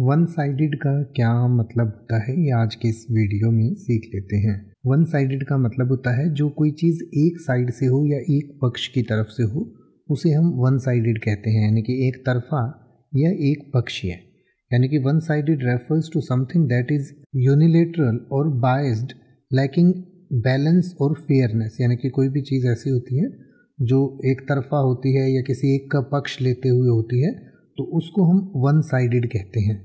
one sided का क्या मतलब होता है ये आज के इस वीडियो में सीख लेते हैं वन साइडेड का मतलब होता है जो कोई चीज़ एक साइड से हो या एक पक्ष की तरफ से हो उसे हम वन साइडेड कहते हैं यानी कि एक तरफा या एक है यानी कि one sided refers to something that is unilateral और बायस्ड लैकिंग बैलेंस और फेयरनेस यानी कि कोई भी चीज़ ऐसी होती है जो एक तरफा होती है या किसी एक का पक्ष लेते हुए होती है तो उसको हम वन साइडेड कहते हैं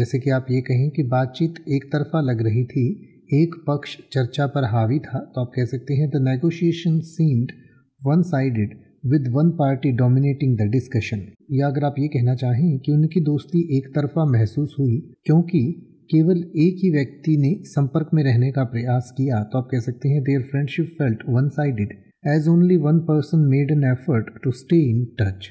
जैसे कि आप ये कहें कि बातचीत एक तरफा लग रही थी एक पक्ष चर्चा पर हावी था तो आप कह सकते हैं the negotiation seemed one sided with one party dominating the discussion या अगर आप ये कहना चाहें कि उनकी दोस्ती एक तरफा महसूस हुई क्योंकि केवल एक ही व्यक्ति ने संपर्क में रहने का प्रयास किया तो आप कह सकते हैं their friendship felt one sided as only one person made an effort to stay in touch